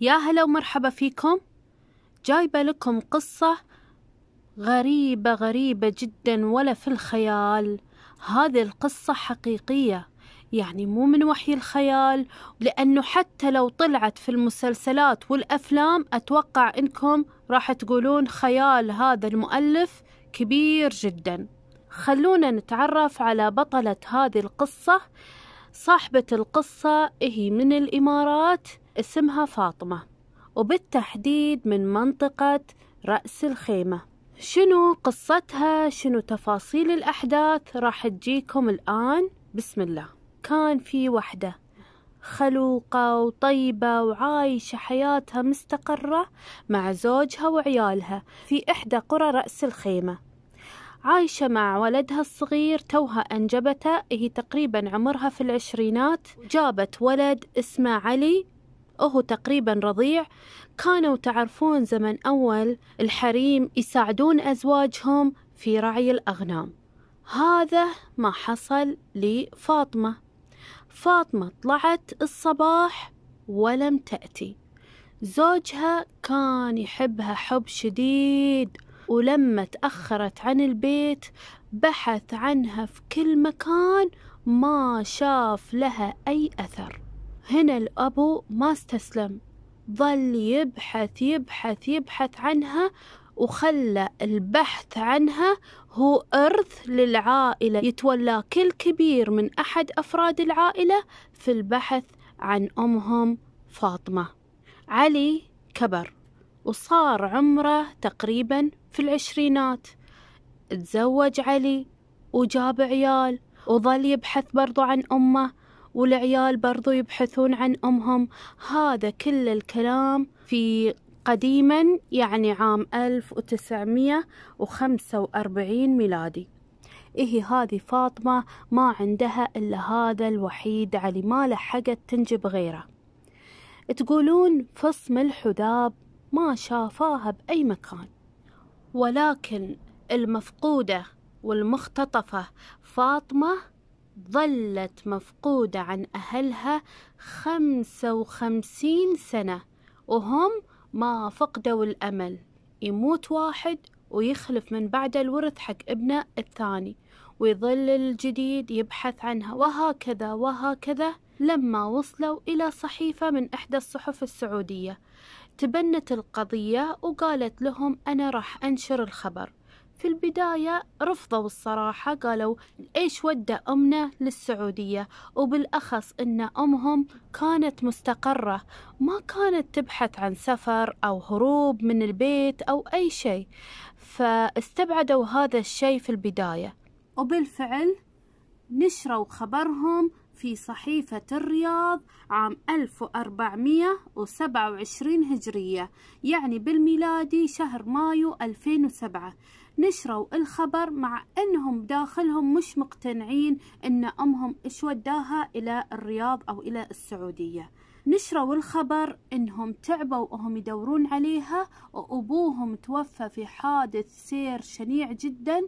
يا هلا ومرحبا فيكم جايبة لكم قصة غريبة غريبة جدا ولا في الخيال هذه القصة حقيقية يعني مو من وحي الخيال لأنه حتى لو طلعت في المسلسلات والأفلام أتوقع أنكم راح تقولون خيال هذا المؤلف كبير جدا خلونا نتعرف على بطلة هذه القصة صاحبة القصة هي من الإمارات اسمها فاطمة وبالتحديد من منطقة رأس الخيمة شنو قصتها شنو تفاصيل الأحداث راح تجيكم الآن بسم الله كان في وحدة خلوقة وطيبة وعايشة حياتها مستقرة مع زوجها وعيالها في إحدى قرى رأس الخيمة عايشة مع ولدها الصغير توها أنجبته هي تقريبا عمرها في العشرينات جابت ولد اسمه علي وهو تقريبا رضيع كانوا تعرفون زمن أول الحريم يساعدون أزواجهم في رعي الأغنام هذا ما حصل لفاطمة فاطمة طلعت الصباح ولم تأتي زوجها كان يحبها حب شديد ولما تأخرت عن البيت بحث عنها في كل مكان ما شاف لها أي أثر هنا الأبو ما استسلم ظل يبحث يبحث يبحث عنها وخلى البحث عنها هو إرث للعائلة يتولى كل كبير من أحد أفراد العائلة في البحث عن أمهم فاطمة علي كبر وصار عمره تقريبا في العشرينات تزوج علي وجاب عيال وظل يبحث برضو عن أمه والعيال برضو يبحثون عن أمهم هذا كل الكلام في قديما يعني عام 1945 ميلادي إيه هذه فاطمة ما عندها إلا هذا الوحيد علي ما لحقت تنجب غيره تقولون فصم الحذاب ما شافاها بأي مكان ولكن المفقودة والمختطفة فاطمة ظلت مفقودة عن أهلها خمسة وخمسين سنة وهم ما فقدوا الأمل يموت واحد ويخلف من بعد الورث حق ابنه الثاني ويظل الجديد يبحث عنها وهكذا وهكذا لما وصلوا إلى صحيفة من إحدى الصحف السعودية تبنت القضية وقالت لهم أنا راح أنشر الخبر في البداية رفضوا الصراحة قالوا إيش ودى أمنا للسعودية وبالأخص أن أمهم كانت مستقرة ما كانت تبحث عن سفر أو هروب من البيت أو أي شيء فاستبعدوا هذا الشيء في البداية وبالفعل نشروا خبرهم في صحيفة الرياض عام 1427 هجرية يعني بالميلادي شهر مايو 2007 نشروا الخبر مع أنهم داخلهم مش مقتنعين أن أمهم إيش وداها إلى الرياض أو إلى السعودية نشروا الخبر انهم تعبوا وهم يدورون عليها وابوهم توفى في حادث سير شنيع جدا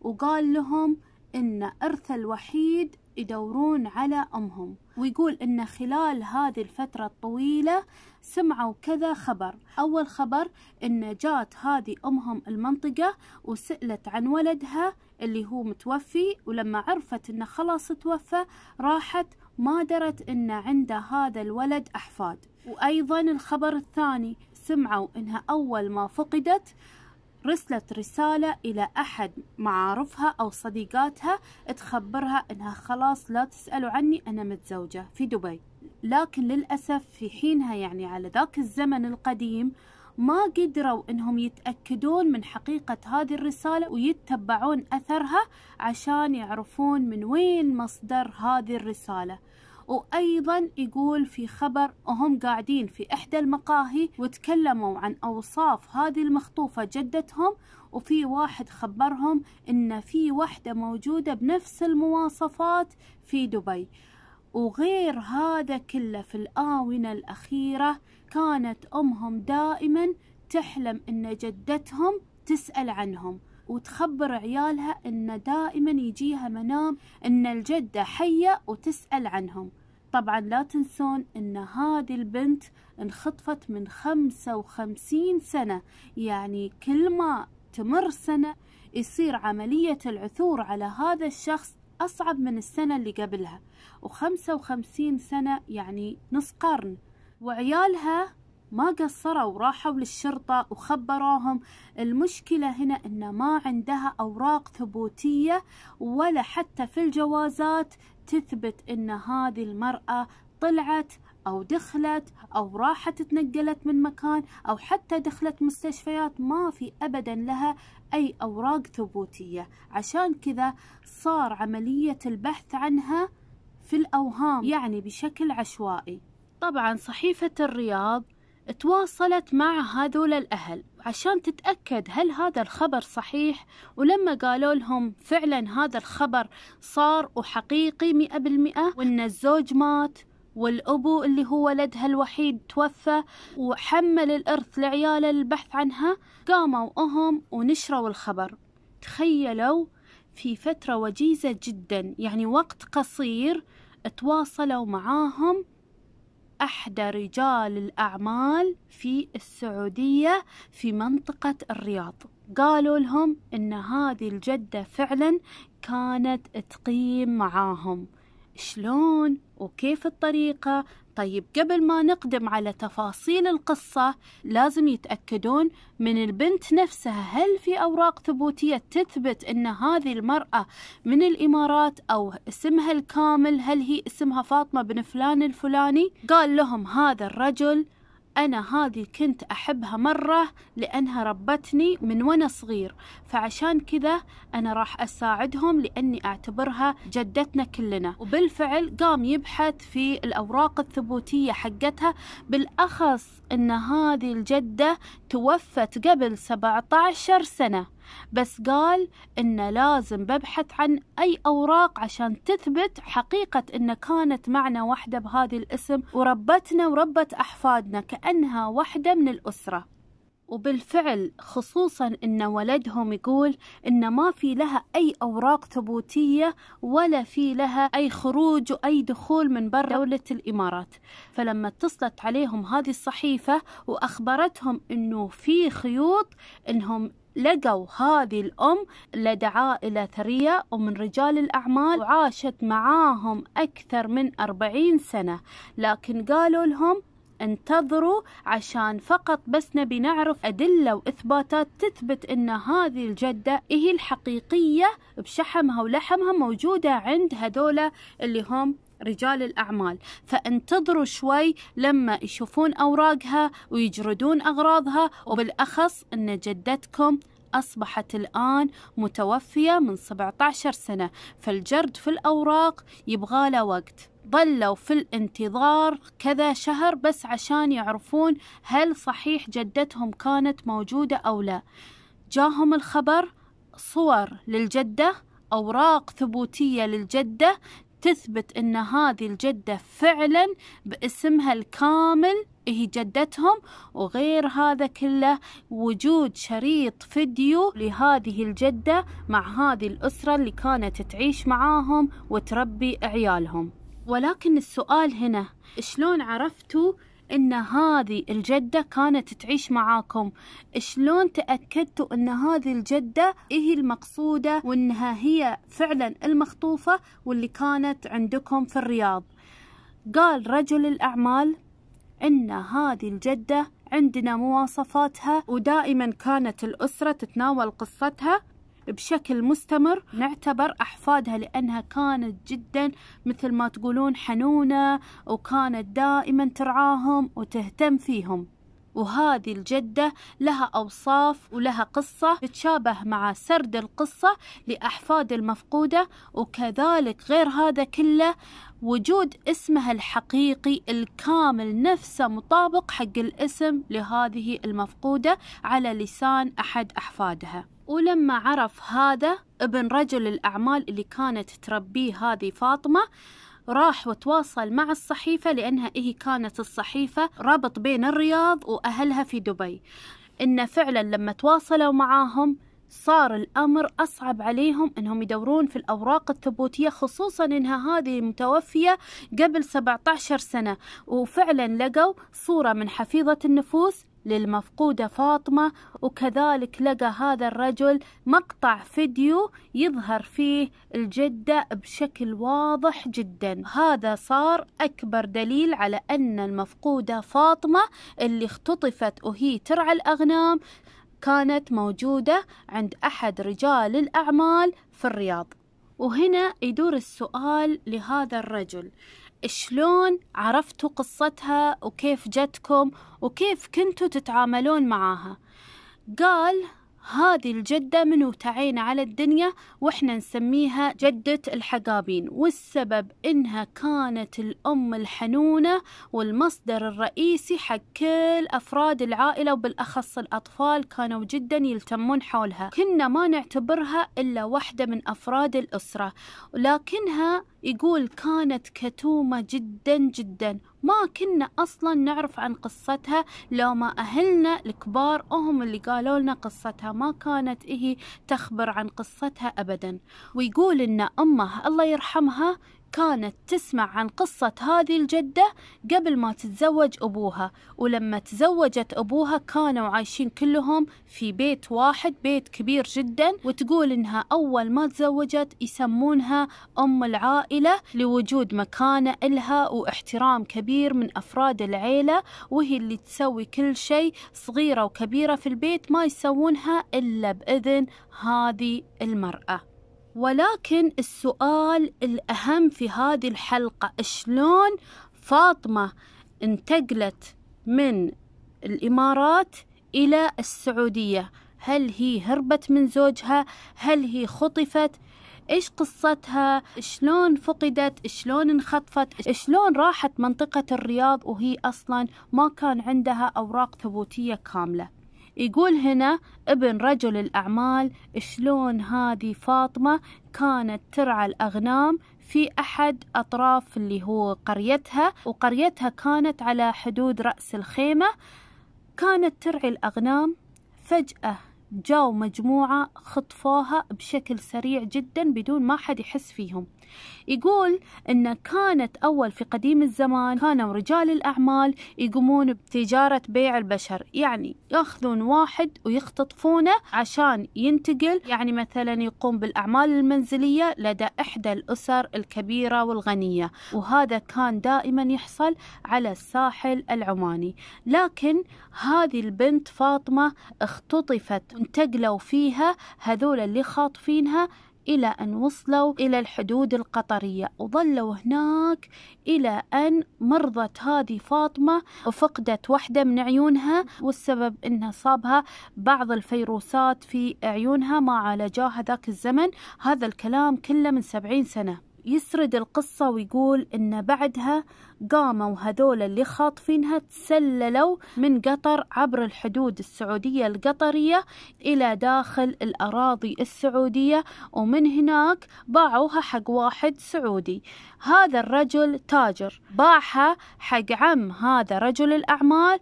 وقال لهم ان ارثه الوحيد يدورون على أمهم ويقول أن خلال هذه الفترة الطويلة سمعوا كذا خبر أول خبر أن جات هذه أمهم المنطقة وسألت عن ولدها اللي هو متوفي ولما عرفت أنه خلاص توفى راحت ما درت أن عند هذا الولد أحفاد وأيضا الخبر الثاني سمعوا أنها أول ما فقدت رسلت رسالة إلى أحد معارفها أو صديقاتها تخبرها أنها خلاص لا تسألوا عني أنا متزوجة في دبي لكن للأسف في حينها يعني على ذاك الزمن القديم ما قدروا انهم يتأكدون من حقيقة هذه الرسالة ويتبعون اثرها عشان يعرفون من وين مصدر هذه الرسالة وأيضا يقول في خبر هم قاعدين في إحدى المقاهي وتكلموا عن أوصاف هذه المخطوفة جدتهم وفي واحد خبرهم إن في وحدة موجودة بنفس المواصفات في دبي وغير هذا كله في الآونة الأخيرة كانت أمهم دائما تحلم إن جدتهم تسأل عنهم وتخبر عيالها ان دائما يجيها منام ان الجدة حية وتسأل عنهم طبعا لا تنسون ان هذه البنت انخطفت من خمسة وخمسين سنة يعني كل ما تمر سنة يصير عملية العثور على هذا الشخص أصعب من السنة اللي قبلها وخمسة وخمسين سنة يعني نص قرن وعيالها ما قصروا راحوا للشرطة وخبروهم المشكلة هنا أن ما عندها أوراق ثبوتية ولا حتى في الجوازات تثبت أن هذه المرأة طلعت أو دخلت أو راحت تنقلت من مكان أو حتى دخلت مستشفيات ما في أبدا لها أي أوراق ثبوتية عشان كذا صار عملية البحث عنها في الأوهام يعني بشكل عشوائي طبعا صحيفة الرياض تواصلت مع هذول الأهل عشان تتأكد هل هذا الخبر صحيح ولما قالوا لهم فعلا هذا الخبر صار وحقيقي مئة بالمئة وإن الزوج مات والأبو اللي هو ولدها الوحيد توفى وحمل الإرث لعياله للبحث عنها قاموا أهم ونشروا الخبر تخيلوا في فترة وجيزة جدا يعني وقت قصير تواصلوا معاهم أحدى رجال الأعمال في السعودية في منطقة الرياض قالوا لهم إن هذه الجدة فعلا كانت تقيم معاهم شلون وكيف الطريقة طيب قبل ما نقدم على تفاصيل القصة لازم يتأكدون من البنت نفسها هل في أوراق ثبوتية تثبت أن هذه المرأة من الإمارات أو اسمها الكامل هل هي اسمها فاطمة بن فلان الفلاني قال لهم هذا الرجل أنا هذه كنت أحبها مرة لأنها ربتني من وأنا صغير فعشان كذا أنا راح أساعدهم لأني أعتبرها جدتنا كلنا وبالفعل قام يبحث في الأوراق الثبوتية حقتها بالأخص أن هذه الجدة توفت قبل 17 سنة بس قال إن لازم ببحث عن أي أوراق عشان تثبت حقيقة إن كانت معنا وحدة بهذه الاسم وربتنا وربت أحفادنا كأنها وحدة من الأسرة وبالفعل خصوصا ان ولدهم يقول ان ما في لها اي اوراق ثبوتيه ولا في لها اي خروج واي دخول من برا دوله الامارات فلما اتصلت عليهم هذه الصحيفه واخبرتهم انه في خيوط انهم لقوا هذه الأم لدى عائلة ثرية ومن رجال الأعمال وعاشت معاهم أكثر من أربعين سنة لكن قالوا لهم انتظروا عشان فقط بس نبي نعرف أدلة وإثباتات تثبت أن هذه الجدة هي إيه الحقيقية بشحمها ولحمها موجودة عند هذولا اللي هم رجال الأعمال فانتظروا شوي لما يشوفون أوراقها ويجردون أغراضها وبالأخص أن جدتكم أصبحت الآن متوفية من 17 سنة فالجرد في الأوراق يبغى له وقت ظلوا في الانتظار كذا شهر بس عشان يعرفون هل صحيح جدتهم كانت موجودة أو لا جاهم الخبر صور للجدة أوراق ثبوتية للجدة تثبت أن هذه الجدة فعلا باسمها الكامل هي إيه جدتهم وغير هذا كله وجود شريط فيديو لهذه الجدة مع هذه الأسرة اللي كانت تعيش معاهم وتربي عيالهم ولكن السؤال هنا شلون عرفتوا ان هذه الجده كانت تعيش معاكم شلون تاكدتوا ان هذه الجده هي المقصوده وانها هي فعلا المخطوفه واللي كانت عندكم في الرياض قال رجل الاعمال ان هذه الجده عندنا مواصفاتها ودائما كانت الأسرة تتناول قصتها بشكل مستمر نعتبر أحفادها لأنها كانت جدا مثل ما تقولون حنونة وكانت دائما ترعاهم وتهتم فيهم وهذه الجدة لها أوصاف ولها قصة تتشابه مع سرد القصة لأحفاد المفقودة وكذلك غير هذا كله وجود اسمها الحقيقي الكامل نفسه مطابق حق الاسم لهذه المفقودة على لسان أحد أحفادها ولما عرف هذا ابن رجل الأعمال اللي كانت تربيه هذه فاطمة راح وتواصل مع الصحيفة لأنها إيه كانت الصحيفة ربط بين الرياض وأهلها في دبي إن فعلا لما تواصلوا معاهم صار الأمر أصعب عليهم أنهم يدورون في الأوراق الثبوتية خصوصا أنها هذه متوفية قبل 17 سنة وفعلا لقوا صورة من حفيظة النفوس للمفقودة فاطمة وكذلك لقى هذا الرجل مقطع فيديو يظهر فيه الجدة بشكل واضح جدا هذا صار أكبر دليل على أن المفقودة فاطمة اللي اختطفت وهي ترعى الأغنام كانت موجودة عند أحد رجال الأعمال في الرياض وهنا يدور السؤال لهذا الرجل شلون عرفتوا قصتها وكيف جتكم وكيف كنتوا تتعاملون معاها قال هذه الجدة من وتعينا على الدنيا وإحنا نسميها جدة الحقابين والسبب إنها كانت الأم الحنونة والمصدر الرئيسي حق كل أفراد العائلة وبالأخص الأطفال كانوا جدا يلتمون حولها كنا ما نعتبرها إلا واحدة من أفراد الأسرة لكنها يقول كانت كتومة جدا جدا ما كنا أصلا نعرف عن قصتها لو ما أهلنا الكبار أهم اللي قالوا لنا قصتها ما كانت إيه تخبر عن قصتها أبدا ويقول إن أمه الله يرحمها كانت تسمع عن قصة هذه الجدة قبل ما تتزوج أبوها ولما تزوجت أبوها كانوا عايشين كلهم في بيت واحد بيت كبير جدا وتقول إنها أول ما تزوجت يسمونها أم العائلة لوجود مكانة إلها واحترام كبير من أفراد العيلة وهي اللي تسوي كل شيء صغيرة وكبيرة في البيت ما يسوونها إلا بإذن هذه المرأة ولكن السؤال الأهم في هذه الحلقة شلون فاطمة انتقلت من الإمارات إلى السعودية هل هي هربت من زوجها هل هي خطفت ايش قصتها شلون فقدت شلون انخطفت شلون راحت منطقة الرياض وهي اصلا ما كان عندها اوراق ثبوتية كاملة يقول هنا ابن رجل الأعمال شلون هذه فاطمة كانت ترعى الأغنام في أحد أطراف اللي هو قريتها وقريتها كانت على حدود رأس الخيمة كانت ترعي الأغنام فجأة جاوا مجموعة خطفوها بشكل سريع جدا بدون ما حد يحس فيهم يقول أن كانت أول في قديم الزمان كانوا رجال الأعمال يقومون بتجارة بيع البشر يعني يأخذون واحد ويختطفونه عشان ينتقل يعني مثلا يقوم بالأعمال المنزلية لدى إحدى الأسر الكبيرة والغنية وهذا كان دائما يحصل على الساحل العماني لكن هذه البنت فاطمة اختطفت وانتقلوا فيها هذول اللي خاطفينها إلى أن وصلوا إلى الحدود القطرية وظلوا هناك إلى أن مرضت هذه فاطمة وفقدت واحدة من عيونها والسبب أنها صابها بعض الفيروسات في عيونها ما عالجاها ذاك الزمن هذا الكلام كله من سبعين سنة يسرد القصة ويقول أن بعدها قاموا هذول اللي خاطفينها تسللوا من قطر عبر الحدود السعودية القطرية إلى داخل الأراضي السعودية ومن هناك باعوها حق واحد سعودي هذا الرجل تاجر باعها حق عم هذا رجل الأعمال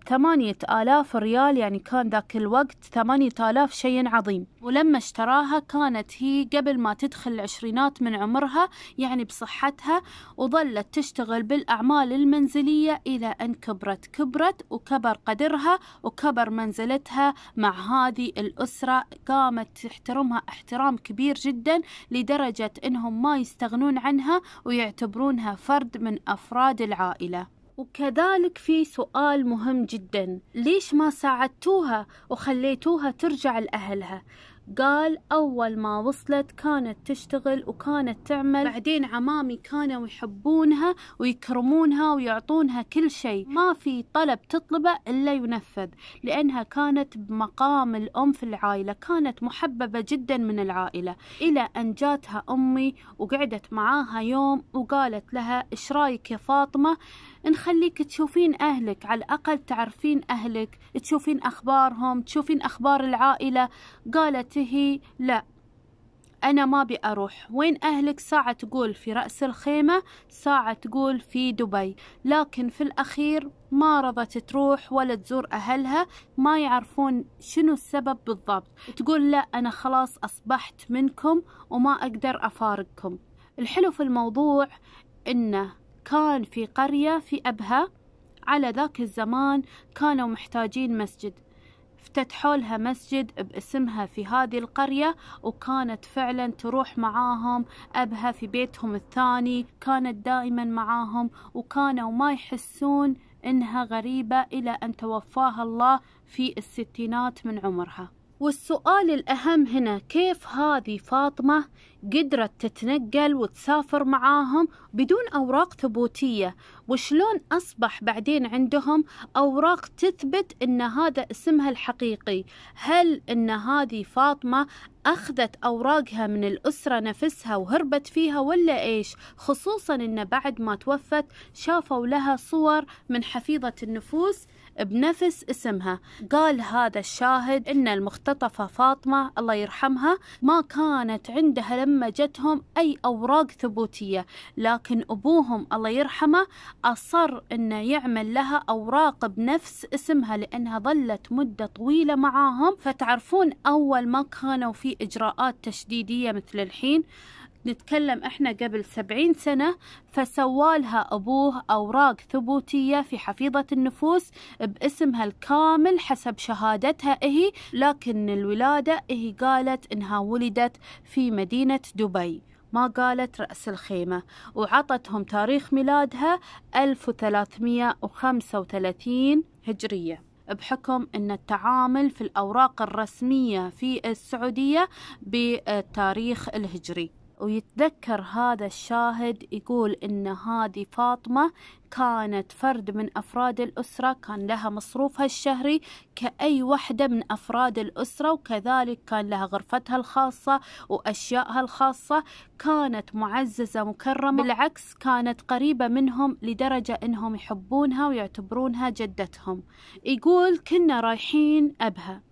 بثمانية آلاف ريال يعني كان ذاك الوقت ثمانية آلاف شيء عظيم ولما اشتراها كانت هي قبل ما تدخل العشرينات من عمرها يعني بصحتها وظلت تشتغل بالأعمال المنزلية إلى أن كبرت كبرت وكبر قدرها وكبر منزلتها مع هذه الأسرة قامت تحترمها احترام كبير جدا لدرجة أنهم ما يستغنون عنها ويعتبرونها فرد من أفراد العائلة وكذلك في سؤال مهم جدا ليش ما ساعدتوها وخليتوها ترجع لأهلها قال أول ما وصلت كانت تشتغل وكانت تعمل بعدين عمامي كانوا يحبونها ويكرمونها ويعطونها كل شيء ما في طلب تطلبه إلا ينفذ لأنها كانت بمقام الأم في العائلة كانت محببة جدا من العائلة إلى أن جاتها أمي وقعدت معاها يوم وقالت لها إيش رايك يا فاطمة نخليك تشوفين أهلك على الأقل تعرفين أهلك تشوفين أخبارهم تشوفين أخبار العائلة قالت وقته لا أنا ما أبي أروح وين أهلك ساعة تقول في رأس الخيمة ساعة تقول في دبي لكن في الأخير ما رضت تروح ولا تزور أهلها ما يعرفون شنو السبب بالضبط تقول لا أنا خلاص أصبحت منكم وما أقدر أفارقكم الحلو في الموضوع إنه كان في قرية في أبها على ذاك الزمان كانوا محتاجين مسجد افتتحوا لها مسجد باسمها في هذه القرية وكانت فعلا تروح معاهم أبها في بيتهم الثاني كانت دائما معاهم وكانوا ما يحسون إنها غريبة إلى أن توفاها الله في الستينات من عمرها والسؤال الأهم هنا كيف هذه فاطمة قدرت تتنقل وتسافر معاهم بدون أوراق ثبوتية وشلون أصبح بعدين عندهم أوراق تثبت أن هذا اسمها الحقيقي هل أن هذه فاطمة أخذت أوراقها من الأسرة نفسها وهربت فيها ولا إيش خصوصا أن بعد ما توفت شافوا لها صور من حفيظة النفوس بنفس اسمها قال هذا الشاهد أن المختطفة فاطمة الله يرحمها ما كانت عندها لما جتهم أي أوراق ثبوتية لكن أبوهم الله يرحمه أصر أنه يعمل لها أوراق بنفس اسمها لأنها ظلت مدة طويلة معاهم فتعرفون أول ما كانوا في إجراءات تشديدية مثل الحين نتكلم احنا قبل سبعين سنة فسوالها أبوه أوراق ثبوتية في حفيظة النفوس باسمها الكامل حسب شهادتها إهي لكن الولادة إهي قالت إنها ولدت في مدينة دبي ما قالت رأس الخيمة وعطتهم تاريخ ميلادها 1335 هجرية بحكم أن التعامل في الأوراق الرسمية في السعودية بالتاريخ الهجري ويتذكر هذا الشاهد يقول إن هذه فاطمة كانت فرد من أفراد الأسرة كان لها مصروفها الشهري كأي وحدة من أفراد الأسرة وكذلك كان لها غرفتها الخاصة وأشيائها الخاصة كانت معززة مكرمة بالعكس كانت قريبة منهم لدرجة أنهم يحبونها ويعتبرونها جدتهم يقول كنا رايحين أبها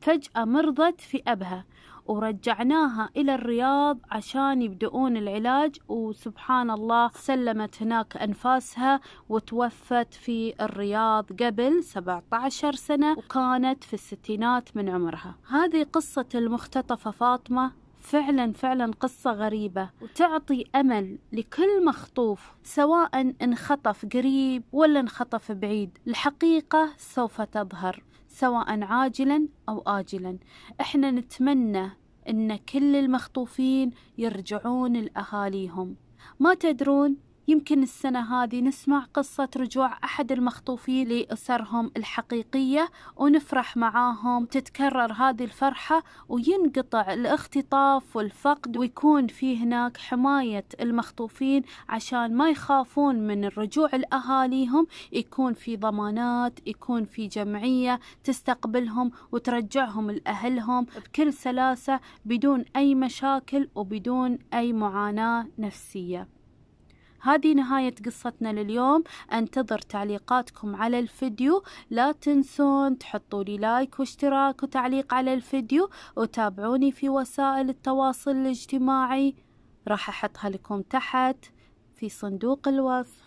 فجأة مرضت في أبها ورجعناها إلى الرياض عشان يبدؤون العلاج وسبحان الله سلمت هناك أنفاسها وتوفت في الرياض قبل 17 سنة وكانت في الستينات من عمرها هذه قصة المختطفة فاطمة فعلا فعلا قصة غريبة وتعطي أمل لكل مخطوف سواء انخطف قريب ولا انخطف بعيد الحقيقة سوف تظهر سواء عاجلا أو آجلا إحنا نتمنى أن كل المخطوفين يرجعون لأهاليهم ما تدرون يمكن السنة هذه نسمع قصة رجوع أحد المخطوفين لأسرهم الحقيقية ونفرح معاهم تتكرر هذه الفرحة وينقطع الاختطاف والفقد ويكون في هناك حماية المخطوفين عشان ما يخافون من الرجوع لأهاليهم يكون في ضمانات يكون في جمعية تستقبلهم وترجعهم لأهلهم بكل سلاسة بدون أي مشاكل وبدون أي معاناة نفسية هذه نهاية قصتنا لليوم أنتظر تعليقاتكم على الفيديو لا تنسون تحطوا لي لايك واشتراك وتعليق على الفيديو وتابعوني في وسائل التواصل الاجتماعي راح أحطها لكم تحت في صندوق الوصف